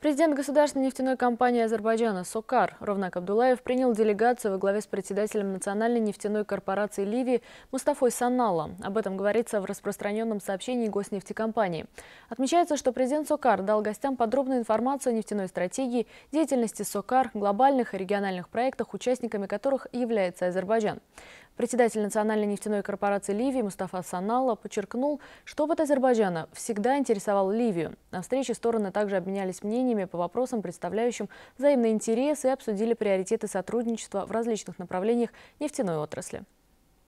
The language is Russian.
Президент государственной нефтяной компании Азербайджана «Сокар» Ровнак Абдулаев принял делегацию во главе с председателем Национальной нефтяной корпорации Ливии Мустафой Санала. Об этом говорится в распространенном сообщении госнефтекомпании. Отмечается, что президент «Сокар» дал гостям подробную информацию о нефтяной стратегии, деятельности «Сокар», глобальных и региональных проектах, участниками которых является Азербайджан. Председатель Национальной нефтяной корпорации Ливии Мустафа Саналла подчеркнул, что опыт Азербайджана всегда интересовал Ливию. На встрече стороны также обменялись мнениями по вопросам, представляющим взаимный интерес и обсудили приоритеты сотрудничества в различных направлениях нефтяной отрасли.